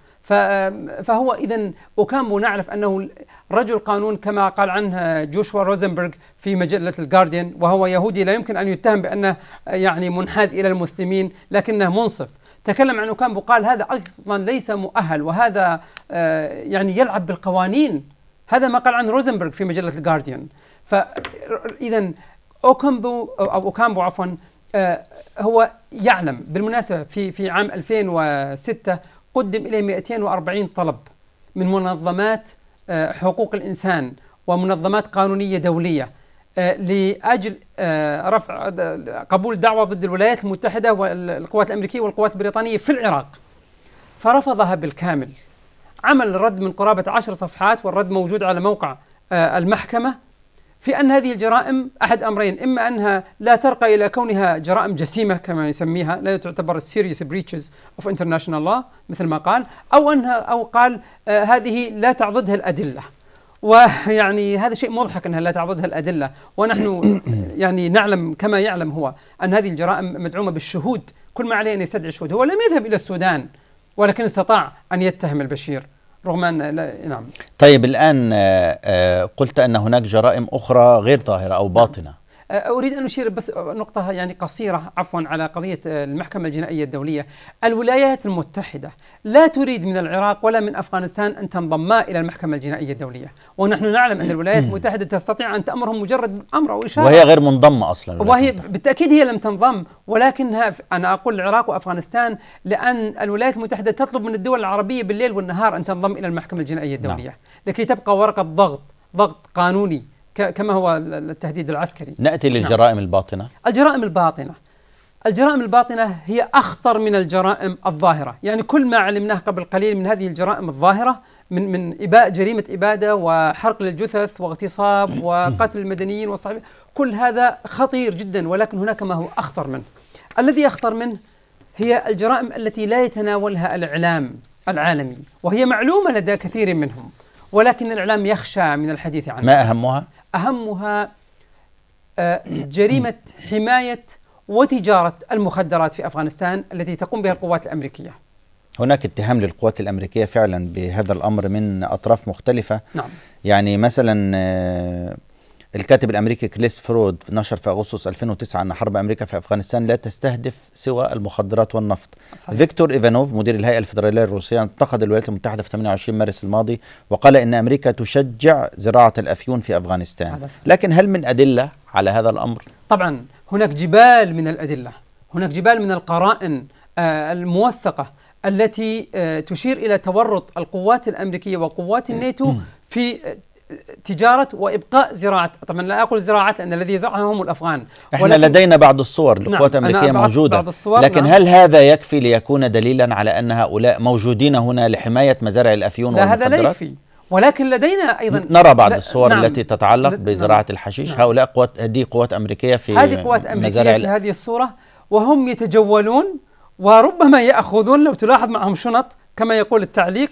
فهو إذا أوكامبو نعرف أنه رجل قانون كما قال عنه جوشوا روزنبرغ في مجلة الجارديان وهو يهودي لا يمكن أن يتهم بأنه يعني منحاز إلى المسلمين لكنه منصف تكلم عن أوكامبو قال هذا أصلا ليس مؤهل وهذا آه، يعني يلعب بالقوانين هذا ما قال عن روزنبرغ في مجلة الجارديان فإذا أوكامبو أو أوكامبو عفوا آه، هو يعلم بالمناسبة في في عام 2006 قدم إليه 240 طلب من منظمات آه، حقوق الإنسان ومنظمات قانونية دولية آه، لأجل آه، رفع قبول دعوة ضد الولايات المتحدة والقوات الأمريكية والقوات البريطانية في العراق فرفضها بالكامل عمل رد من قرابة عشر صفحات والرد موجود على موقع المحكمة في أن هذه الجرائم أحد أمرين إما أنها لا ترقى إلى كونها جرائم جسيمة كما يسميها لا تعتبر serious breaches of international law مثل ما قال أو أنها أو قال آه هذه لا تعضدها الأدلة ويعني هذا شيء مضحك انها لا تعضدها الادله ونحن يعني نعلم كما يعلم هو ان هذه الجرائم مدعومه بالشهود كل ما عليه ان يستدعي الشهود هو لم يذهب الى السودان ولكن استطاع ان يتهم البشير رغم أن لا نعم طيب الآن آه، آه، قلت أن هناك جرائم أخرى غير ظاهرة أو باطنة أه، أريد أن أشير بس نقطة يعني قصيرة عفوا على قضية أه، المحكمة الجنائية الدولية الولايات المتحدة لا تريد من العراق ولا من أفغانستان أن تنضما إلى المحكمة الجنائية الدولية ونحن نعلم أن الولايات المتحدة تستطيع أن تأمرهم مجرد أمر أو إشارة وهي غير منضمة أصلا وهي بالتأكيد هي لم تنضم ولكنها أنا أقول العراق وأفغانستان لأن الولايات المتحدة تطلب من الدول العربية بالليل والنهار أن تنضم إلى المحكمة الجنائية نعم. الدولية نعم. لكي تبقى ورقة ضغط ضغط قانوني كما هو التهديد العسكري ناتي نعم. للجرائم نعم. الباطنه الجرائم الباطنه الجرائم الباطنه هي اخطر من الجرائم الظاهره يعني كل ما علمناه قبل قليل من هذه الجرائم الظاهره من من إباء جريمة إبادة وحرق للجثث واغتصاب وقتل المدنيين والصحفيين كل هذا خطير جدا ولكن هناك ما هو أخطر منه الذي أخطر منه هي الجرائم التي لا يتناولها الإعلام العالمي وهي معلومة لدى كثير منهم ولكن الإعلام يخشى من الحديث عنها ما أهمها؟ أهمها آه، جريمة حماية وتجارة المخدرات في أفغانستان التي تقوم بها القوات الأمريكية هناك اتهام للقوات الأمريكية فعلا بهذا الأمر من أطراف مختلفة نعم. يعني مثلا آه، الكاتب الامريكي كليس فرود نشر في اغسطس 2009 ان حرب امريكا في افغانستان لا تستهدف سوى المخدرات والنفط. صحيح. فيكتور ايفانوف مدير الهيئه الفدراليه الروسيه انتقد الولايات المتحده في 28 مارس الماضي وقال ان امريكا تشجع زراعه الافيون في افغانستان. لكن هل من ادله على هذا الامر؟ طبعا هناك جبال من الادله، هناك جبال من القرائن آه، الموثقه التي آه، تشير الى تورط القوات الامريكيه وقوات الناتو في تجارة وإبقاء زراعة طبعا لا أقول زراعة لأن الذي يزرعها هم الأفغان إحنا لدينا بعض الصور للقوات نعم الأمريكية موجودة بعض الصور لكن نعم. هل هذا يكفي ليكون دليلا على أن هؤلاء موجودين هنا لحماية مزارع الأفيون لا هذا لا يكفي ولكن لدينا ايضا نرى بعض الصور نعم التي تتعلق نعم. بزراعه الحشيش نعم هؤلاء قوات هذه قوات امريكيه في هذه قوات امريكيه في هذه الصوره وهم يتجولون وربما ياخذون لو تلاحظ معهم شنط كما يقول التعليق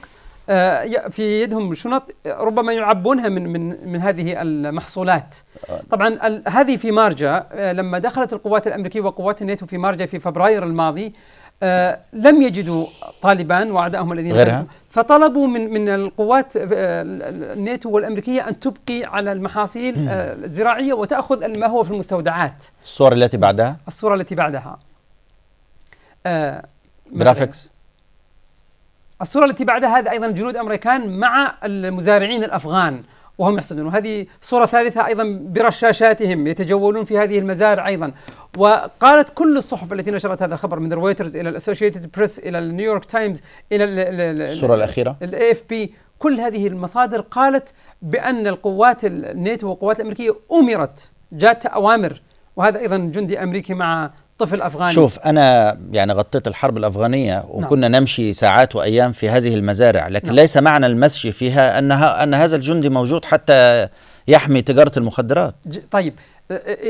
آه، في يدهم شنط ربما يعبونها من من من هذه المحصولات. آه. طبعا هذه في مارجا آه، لما دخلت القوات الامريكيه وقوات الناتو في مارجا في فبراير الماضي لم يجدوا طالبان واعدائهم الذين غيرها فطلبوا من من القوات الناتو والامريكيه ان تبقي على المحاصيل الزراعيه وتاخذ ما هو في المستودعات الصور التي بعدها الصوره التي بعدها جرافيكس الصورة التي بعدها هذا أيضا جنود أمريكان مع المزارعين الأفغان وهم يحصدون وهذه صورة ثالثة أيضا برشاشاتهم يتجولون في هذه المزارع أيضا وقالت كل الصحف التي نشرت هذا الخبر من رويترز إلى الأسوشيتد بريس إلى النيويورك تايمز إلى الصورة الأخيرة الاي اف بي كل هذه المصادر قالت بأن القوات الناتو والقوات الأمريكية أمرت جاءت أوامر وهذا أيضا جندي أمريكي مع طفل افغاني شوف انا يعني غطيت الحرب الافغانيه نعم. وكنا نعم. نمشي ساعات وايام في هذه المزارع لكن نعم. ليس معنى المشي فيها انها ان هذا الجندي موجود حتى يحمي تجاره المخدرات طيب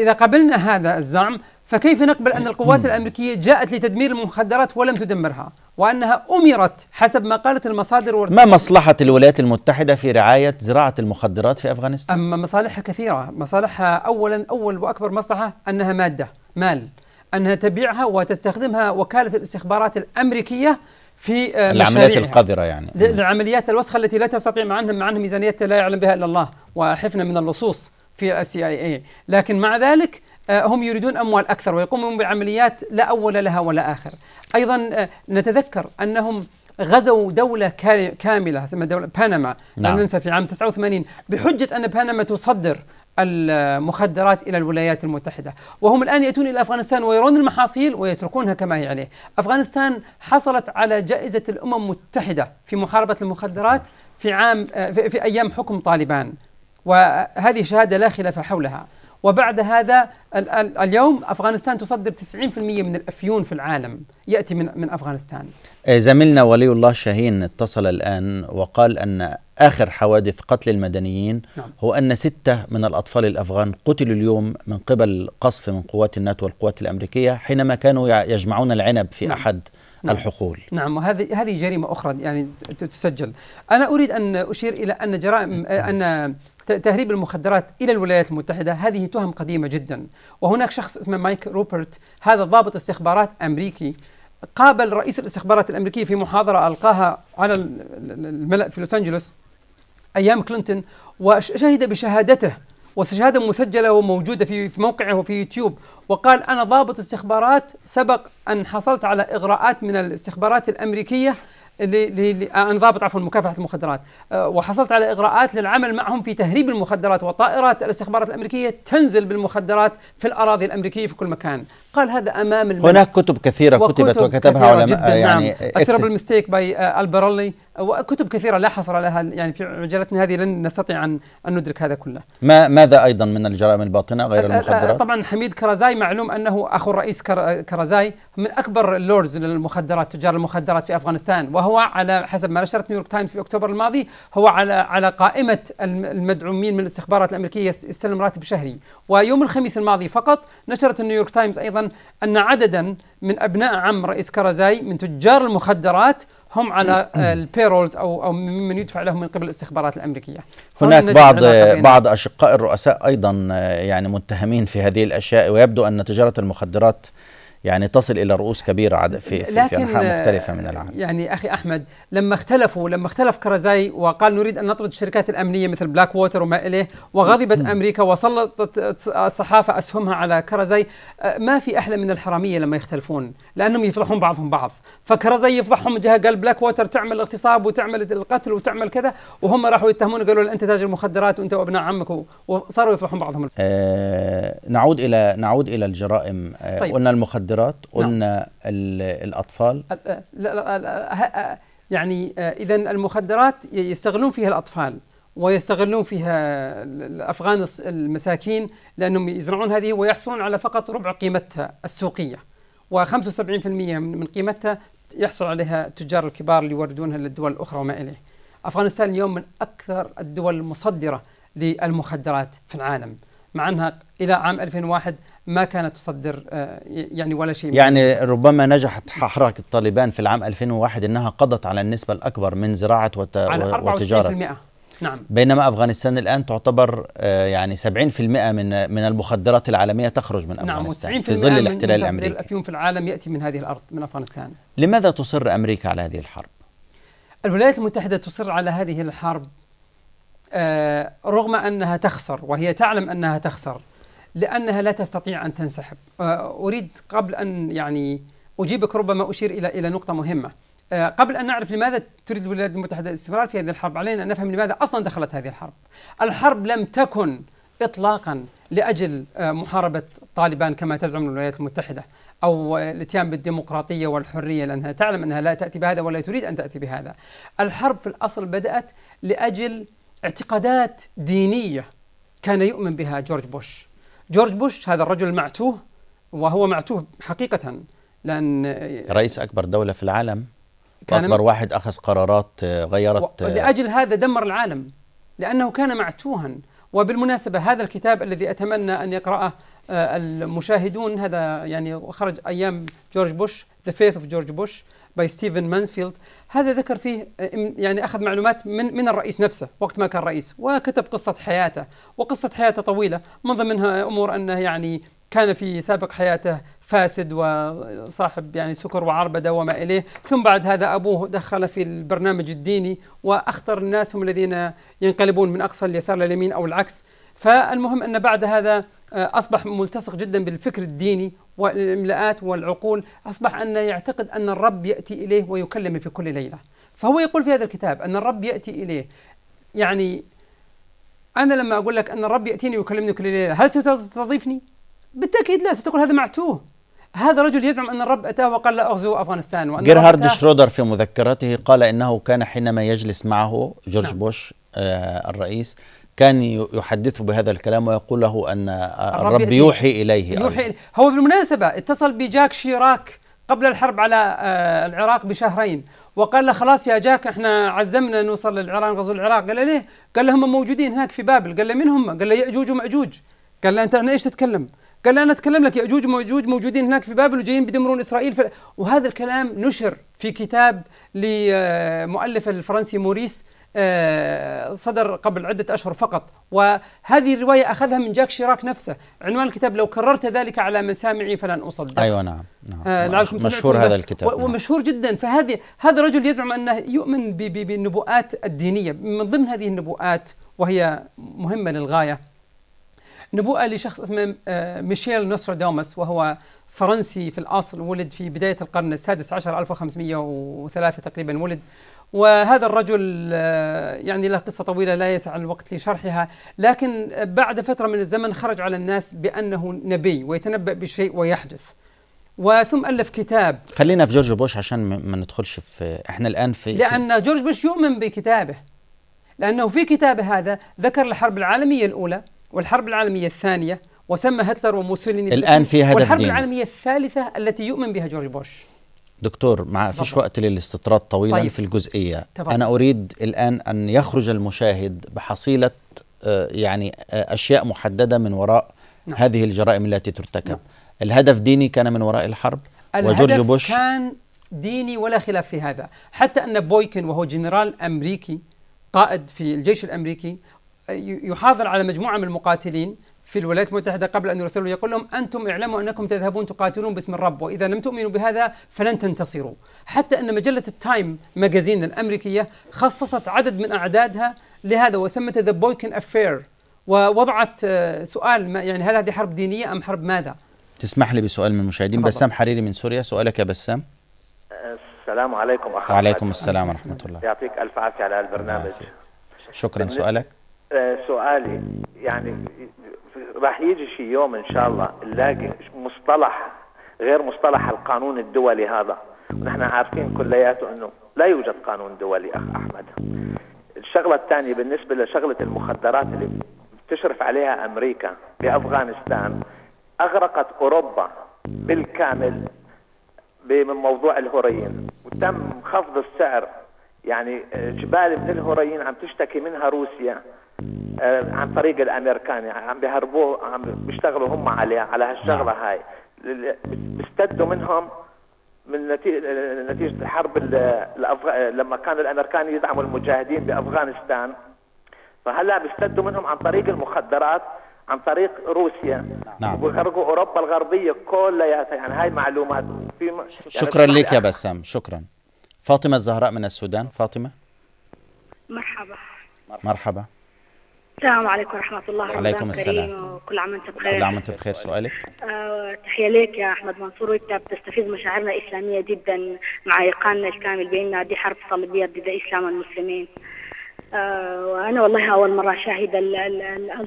اذا قبلنا هذا الزعم فكيف نقبل ان القوات الامريكيه جاءت لتدمير المخدرات ولم تدمرها وانها امرت حسب ما قالت المصادر والرسائل. ما مصلحه الولايات المتحده في رعايه زراعه المخدرات في افغانستان؟ اما مصالحها كثيره، مصالحها اولا اول واكبر مصلحه انها ماده، مال، أنها تبيعها وتستخدمها وكالة الاستخبارات الأمريكية في آه، العمليات القذرة يعني العمليات الوسخة التي لا تستطيع مع عنها ميزانية لا يعلم بها إلا الله وحفنا من اللصوص في السي اي اي لكن مع ذلك آه، هم يريدون أموال أكثر ويقومون بعمليات لا أول لها ولا آخر أيضا آه، نتذكر أنهم غزوا دولة كاملة اسمها دولة بنما نعم. لا ننسى في عام 89 بحجة أن بنما تصدر المخدرات الى الولايات المتحده، وهم الان ياتون الى افغانستان ويرون المحاصيل ويتركونها كما هي يعني. عليه، افغانستان حصلت على جائزه الامم المتحده في محاربه المخدرات في عام في ايام حكم طالبان، وهذه شهاده لا خلاف حولها، وبعد هذا اليوم افغانستان تصدر 90% من الافيون في العالم ياتي من من افغانستان. إيه، زميلنا ولي الله شاهين اتصل الان وقال ان آخر حوادث قتل المدنيين نعم. هو أن ستة من الأطفال الأفغان قتلوا اليوم من قبل قصف من قوات الناتو والقوات الأمريكية حينما كانوا يجمعون العنب في نعم. أحد نعم. الحقول نعم وهذه هذه جريمة أخرى يعني تسجل أنا أريد أن أشير إلى أن جرائم نعم. أن تهريب المخدرات الى الولايات المتحده هذه تهم قديمه جدا وهناك شخص اسمه مايك روبرت هذا ضابط استخبارات امريكي قابل رئيس الاستخبارات الامريكيه في محاضره القاها على الملأ في لوس انجلوس ايام كلينتون وشهد بشهادته وشهاده مسجله وموجوده في موقعه وفي يوتيوب وقال انا ضابط استخبارات سبق ان حصلت على اغراءات من الاستخبارات الامريكيه انا ضابط عفوا مكافحه المخدرات آه، وحصلت على اغراءات للعمل معهم في تهريب المخدرات وطائرات الاستخبارات الامريكيه تنزل بالمخدرات في الاراضي الامريكيه في كل مكان قال هذا امام الملك هناك كتب كثيره وكتب كتبت وكتبها علماء نعم. يعني اتربل المستيك باي البرلي وكتب كثيره لا حصر لها يعني في عجلتنا هذه لن نستطيع ان ان ندرك هذا كله. ما ماذا ايضا من الجرائم الباطنه غير المخدرات؟ طبعا حميد كرزاي معلوم انه اخو الرئيس كرزاي من اكبر اللوردز للمخدرات تجار المخدرات في افغانستان وهو على حسب ما نشرت نيويورك تايمز في اكتوبر الماضي هو على على قائمه المدعومين من الاستخبارات الامريكيه يستلم راتب شهري ويوم الخميس الماضي فقط نشرت نيويورك تايمز ايضا أيضا أن عددا من أبناء عم رئيس كرزاي من تجار المخدرات هم على آه، البيرولز او او ممن يدفع لهم من قبل الاستخبارات الامريكيه هناك بعض بعض اشقاء الرؤساء ايضا آه، يعني متهمين في هذه الاشياء ويبدو ان تجاره المخدرات يعني تصل إلى رؤوس كبيرة في, في, في أنحاء مختلفة من العالم يعني أخي أحمد لما اختلفوا لما اختلف كرزاي وقال نريد أن نطرد الشركات الأمنية مثل بلاك ووتر وما إليه وغضبت أمريكا وسلطت الصحافة أسهمها على كرزاي آه، ما في أحلى من الحرامية لما يختلفون لأنهم يفضحون بعضهم بعض فكرزي يفضحهم جهه قال بلاك ووتر تعمل اغتصاب وتعمل القتل وتعمل كذا وهم راحوا يتهمون قالوا انت تاجر مخدرات وانت وابناء عمك وصاروا يفضحون بعضهم آه نعود الى نعود الى الجرائم آه طيب. قلنا المخدرات نعم. قلنا نعم. الاطفال لا لا لا آه، يعني آه، اذا المخدرات يستغلون فيها الاطفال ويستغلون فيها الافغان المساكين لانهم يزرعون هذه ويحصلون على فقط ربع قيمتها السوقيه و75% من قيمتها يحصل عليها التجار الكبار اللي يوردونها للدول الاخرى وما اليه. افغانستان اليوم من اكثر الدول المصدره للمخدرات في العالم مع انها الى عام 2001 ما كانت تصدر آه، يعني ولا شيء يعني ربما نجحت حركه طالبان في العام 2001 انها قضت على النسبه الاكبر من زراعه وت... على 94% وتجاره نعم. بينما أفغانستان الآن تعتبر آه، يعني 70% من من المخدرات العالمية تخرج من نعم، أفغانستان نعم في ظل الاحتلال الأمريكي الأفيون في العالم يأتي من هذه الأرض من أفغانستان لماذا تصر أمريكا على هذه الحرب؟ الولايات المتحدة تصر على هذه الحرب آه، رغم أنها تخسر وهي تعلم أنها تخسر لأنها لا تستطيع أن تنسحب آه، أريد قبل أن يعني أجيبك ربما أشير إلى إلى نقطة مهمة آه، قبل أن نعرف لماذا تريد الولايات المتحدة الاستمرار في هذه الحرب علينا أن نفهم لماذا أصلا دخلت هذه الحرب الحرب لم تكن إطلاقا لأجل آه، محاربة طالبان كما تزعم الولايات المتحدة أو آه، الاتيان بالديمقراطية والحرية لأنها تعلم أنها لا تأتي بهذا ولا تريد أن تأتي بهذا الحرب في الأصل بدأت لأجل اعتقادات دينية كان يؤمن بها جورج بوش جورج بوش هذا الرجل المعتوه وهو معتوه حقيقة لأن رئيس أكبر دولة في العالم كان أكبر واحد أخذ قرارات آه، غيرت لأجل هذا دمر العالم لأنه كان معتوها وبالمناسبة هذا الكتاب الذي أتمنى أن يقرأه آه، المشاهدون هذا يعني خرج أيام جورج بوش ذا فيث اوف جورج بوش باي ستيفن مانسفيلد هذا ذكر فيه آه، يعني اخذ معلومات من من الرئيس نفسه وقت ما كان رئيس وكتب قصه حياته وقصه حياته طويله من ضمنها امور انه يعني كان في سابق حياته فاسد وصاحب يعني سكر وعربده وما اليه، ثم بعد هذا ابوه دخل في البرنامج الديني واخطر الناس هم الذين ينقلبون من اقصى اليسار لليمين او العكس، فالمهم ان بعد هذا آه، اصبح ملتصق جدا بالفكر الديني والاملاءات والعقول، اصبح ان يعتقد ان الرب ياتي اليه ويكلمه في كل ليله. فهو يقول في هذا الكتاب ان الرب ياتي اليه يعني انا لما اقول لك ان الرب ياتيني ويكلمني كل ليله هل ستستضيفني؟ بالتاكيد لا ستقول هذا معتوه هذا الرجل يزعم ان الرب اتاه وقال لا اغزو افغانستان وأن جيرهارد شرودر في مذكرته قال انه كان حينما يجلس معه جورج نعم. بوش آه الرئيس كان يحدثه بهذا الكلام ويقول له ان الرب, الرب يوحي اليه يوحي أرض. هو بالمناسبه اتصل بجاك شيراك قبل الحرب على آه العراق بشهرين وقال له خلاص يا جاك احنا عزمنا نوصل للعراق غزو العراق قال له ليه؟ قال له هم موجودين هناك في بابل قال له من هم؟ قال له ياجوج وماجوج قال له انت عن ايش تتكلم؟ قال انا اتكلم لك ياجوج وماجوج موجودين هناك في بابل وجايين بيدمرون اسرائيل وهذا الكلام نشر في كتاب لمؤلف الفرنسي موريس آه، صدر قبل عدة أشهر فقط وهذه الرواية أخذها من جاك شيراك نفسه عنوان الكتاب لو كررت ذلك على مسامعي فلن أصدق أيوة نعم, نعم. آه نعم. مشهور هذا الكتاب ومشهور نعم. ومشهور جدا فهذه هذا الرجل يزعم أنه يؤمن بالنبوءات الدينية من ضمن هذه النبوءات وهي مهمة للغاية نبوءة لشخص اسمه آه، ميشيل نوستراداموس وهو فرنسي في الأصل ولد في بداية القرن السادس عشر 1503 تقريبا ولد وهذا الرجل آه، يعني له قصة طويلة لا يسع الوقت لشرحها لكن بعد فترة من الزمن خرج على الناس بأنه نبي ويتنبأ بالشيء ويحدث وثم ألف كتاب خلينا في جورج بوش عشان ما ندخلش في احنا الآن في لأن جورج بوش يؤمن بكتابه لأنه في كتابه هذا ذكر الحرب العالمية الأولى والحرب العالمية الثانية وسمى هتلر وموسوليني الآن في هدف والحرب ديني. العالمية الثالثة التي يؤمن بها جورج بوش دكتور ما فيش وقت للاستطراد طويلا طيب. في الجزئية طبعا. أنا أريد الآن أن يخرج المشاهد بحصيلة آه، يعني آه، أشياء محددة من وراء نعم. هذه الجرائم التي ترتكب نعم. الهدف ديني كان من وراء الحرب وجورج بوش كان ديني ولا خلاف في هذا حتى أن بويكن وهو جنرال أمريكي قائد في الجيش الأمريكي يحاضر على مجموعه من المقاتلين في الولايات المتحده قبل ان يرسلوا يقول لهم انتم اعلموا انكم تذهبون تقاتلون باسم الرب واذا لم تؤمنوا بهذا فلن تنتصروا حتى ان مجله التايم ماجازين الامريكيه خصصت عدد من اعدادها لهذا وسمت ذا بويكن افير ووضعت آه، سؤال يعني هل هذه حرب دينيه ام حرب ماذا تسمح لي بسؤال من المشاهدين بسام حريري من سوريا سؤالك يا بسام السلام عليكم أحمد. وعليكم السلام ورحمه الله يعطيك الف عافيه على البرنامج شكرا سؤالك آه، سؤالي يعني راح يجي شي يوم ان شاء الله نلاقي مصطلح غير مصطلح القانون الدولي هذا ونحن عارفين كلياته انه لا يوجد قانون دولي اخ احمد الشغله الثانيه بالنسبه لشغله المخدرات اللي بتشرف عليها امريكا بافغانستان اغرقت اوروبا بالكامل بموضوع الهوريين وتم خفض السعر يعني آه، جبال من الهوريين عم تشتكي منها روسيا آه، عن طريق الامريكان يعني عم بيهربوه عم بيشتغلوا هم عليه على هالشغله نعم. هاي بيستدوا منهم من نتيجه الحرب الأفغ... لما كان الامريكان يدعموا المجاهدين بافغانستان فهلا بيستدوا منهم عن طريق المخدرات عن طريق روسيا نعم ويغرقوا اوروبا الغربيه كلياتها يعني هاي معلومات في يعني شكرا لك يا بسام شكرا فاطمه الزهراء من السودان فاطمه مرحبا مرحبا السلام عليكم ورحمة الله وبركاته وعليكم السلام وكل عام وانت بخير كل عام وانت بخير سؤالك آه، تحية ليك يا أحمد منصور وانت بتستفيد مشاعرنا الإسلامية جدا مع إيقاننا الكامل بأن دي حرب صليبية ضد إسلام المسلمين آه، وأنا والله أول مرة أشاهد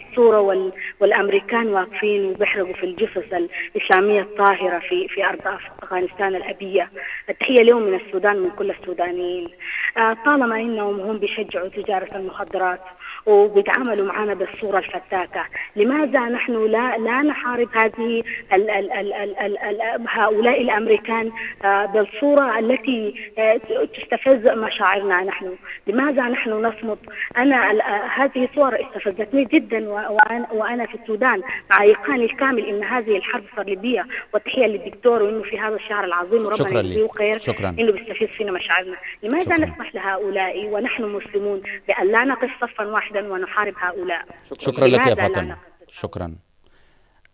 الصورة وال والأمريكان واقفين وبيحرقوا في الجثث الإسلامية الطاهرة في في أرض أفغانستان الأبية التحية لهم من السودان من كل السودانيين آه، طالما أنهم هم بيشجعوا تجارة المخدرات وبيتعاملوا معنا بالصوره الفتاكه، لماذا نحن لا لا نحارب هذه الـ الـ الـ الـ الـ الـ هؤلاء الامريكان آه، بالصوره التي آه، تستفز مشاعرنا نحن، لماذا نحن نصمت؟ انا آه، هذه صور استفزتني جدا وانا في السودان مع ايقاني الكامل ان هذه الحرب صليبيه وتحيه للدكتور وانه في هذا الشهر العظيم وربنا يجزيه خير شكرا انه بيستفز فينا مشاعرنا، لماذا شكرا. نسمح لهؤلاء ونحن مسلمون بان لا نقف صفا واحدا جدا ونحارب هؤلاء شكرا, شكرا لك يا فاطمة شكرا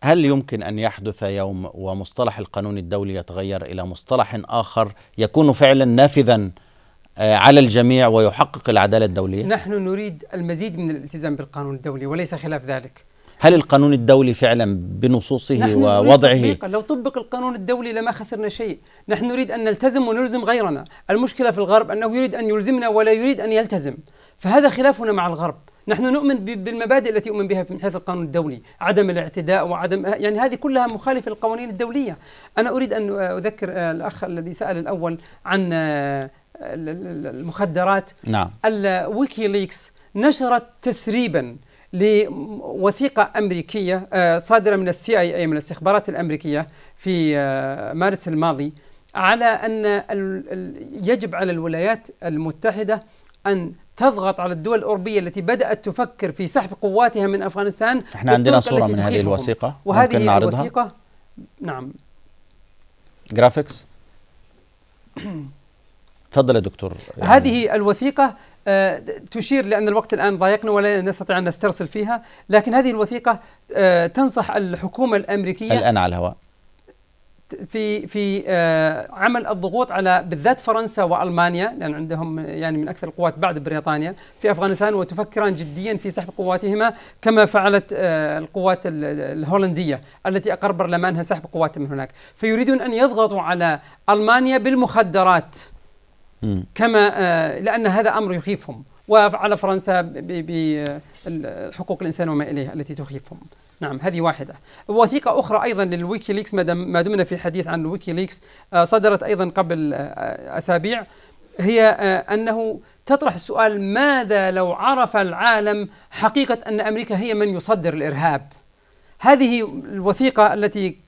هل يمكن أن يحدث يوم ومصطلح القانون الدولي يتغير إلى مصطلح آخر يكون فعلا نافذا آه، على الجميع ويحقق العدالة الدولية؟ نحن نريد المزيد من الالتزام بالقانون الدولي وليس خلاف ذلك هل القانون الدولي فعلا بنصوصه نحن ووضعه نريد لو طبق القانون الدولي لما خسرنا شيء نحن نريد أن نلتزم ونلزم غيرنا المشكلة في الغرب أنه يريد أن يلزمنا ولا يريد أن يلتزم فهذا خلافنا مع الغرب نحن نؤمن بالمبادئ التي يؤمن بها من حيث القانون الدولي عدم الاعتداء وعدم يعني هذه كلها مخالفة للقوانين الدولية أنا أريد أن أذكر آه، الأخ الذي سأل الأول عن آه، المخدرات نعم ويكيليكس نشرت تسريبا لوثيقة أمريكية آه، صادرة من السي اي اي من الاستخبارات الأمريكية في مارس الماضي على أن يجب على الولايات المتحدة أن تضغط على الدول الأوروبية التي بدأت تفكر في سحب قواتها من أفغانستان احنا عندنا صورة من هذه الوثيقة وهذه ممكن نعرضها الوثيقة نعم جرافيكس تفضل يا دكتور يعني هذه الوثيقة آه، تشير لأن الوقت الآن ضايقنا ولا نستطيع أن نسترسل فيها لكن هذه الوثيقة آه، تنصح الحكومة الأمريكية الآن على الهواء في في آه، عمل الضغوط على بالذات فرنسا والمانيا لان عندهم يعني من اكثر القوات بعد بريطانيا في افغانستان وتفكران جديا في سحب قواتهما كما فعلت آه، القوات الهولنديه التي اقر برلمانها سحب قواتها من هناك فيريدون ان يضغطوا على المانيا بالمخدرات كما آه، لان هذا امر يخيفهم وعلى فرنسا بحقوق الانسان وما اليها التي تخيفهم نعم هذه واحدة وثيقة أخرى أيضا للويكيليكس ما دمنا في حديث عن الويكيليكس آه، صدرت أيضا قبل آه، أسابيع هي آه، أنه تطرح السؤال ماذا لو عرف العالم حقيقة أن أمريكا هي من يصدر الإرهاب هذه الوثيقة التي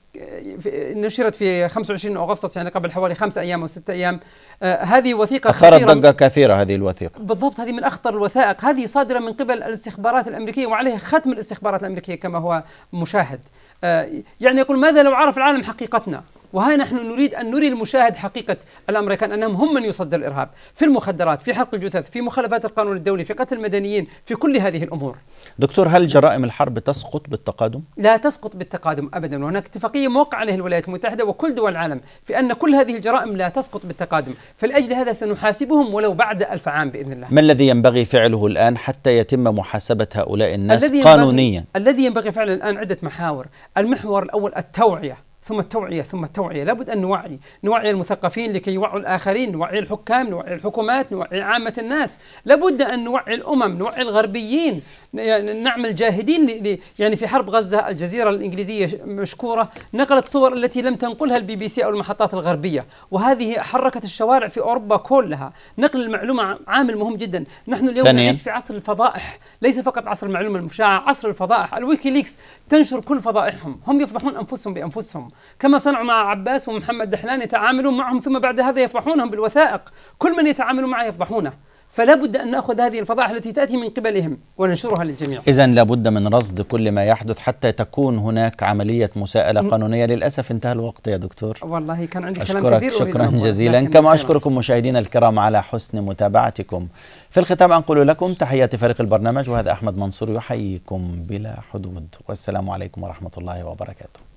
نشرت في 25 أغسطس يعني قبل حوالي خمس أيام أو ستة أيام آه، هذه وثيقة أخرت ضجة كثيرة هذه الوثيقة بالضبط هذه من أخطر الوثائق هذه صادرة من قبل الاستخبارات الأمريكية وعليها ختم الاستخبارات الأمريكية كما هو مشاهد آه، يعني يقول ماذا لو عرف العالم حقيقتنا وها نحن نريد أن نري المشاهد حقيقة الأمريكان أنهم هم من يصدر الإرهاب في المخدرات في حرق الجثث في مخالفات القانون الدولي في قتل المدنيين في كل هذه الأمور دكتور هل جرائم الحرب تسقط بالتقادم؟ لا تسقط بالتقادم أبدا وهناك اتفاقية موقع عليها الولايات المتحدة وكل دول العالم في أن كل هذه الجرائم لا تسقط بالتقادم فلأجل هذا سنحاسبهم ولو بعد ألف عام بإذن الله ما الذي ينبغي فعله الآن حتى يتم محاسبة هؤلاء الناس الذي قانونيا؟ الذي ينبغي فعله الآن عدة محاور المحور الأول التوعية ثم التوعية ثم التوعية لابد أن نوعي نوعي المثقفين لكي يوعوا الآخرين نوعي الحكام نوعي الحكومات نوعي عامة الناس لابد أن نوعي الأمم نوعي الغربيين يعني نعمل جاهدين يعني في حرب غزة الجزيرة الإنجليزية مشكورة نقلت صور التي لم تنقلها البي بي سي أو المحطات الغربية وهذه حركت الشوارع في أوروبا كلها نقل المعلومة عامل مهم جدا نحن اليوم نعيش في عصر الفضائح ليس فقط عصر المعلومة المشاعة عصر الفضائح الويكيليكس تنشر كل فضائحهم هم يفضحون أنفسهم بأنفسهم كما صنعوا مع عباس ومحمد دحلان يتعاملون معهم ثم بعد هذا يفضحونهم بالوثائق كل من يتعاملون معه يفضحونه فلا بد أن نأخذ هذه الفضائح التي تأتي من قبلهم وننشرها للجميع إذا لا بد من رصد كل ما يحدث حتى تكون هناك عملية مساءلة قانونية للأسف انتهى الوقت يا دكتور والله كان عندي كلام كثير شكرا جزيلا كما أشكركم مشاهدينا الكرام على حسن متابعتكم في الختام أنقل لكم تحيات فريق البرنامج وهذا أحمد منصور يحييكم بلا حدود والسلام عليكم ورحمة الله وبركاته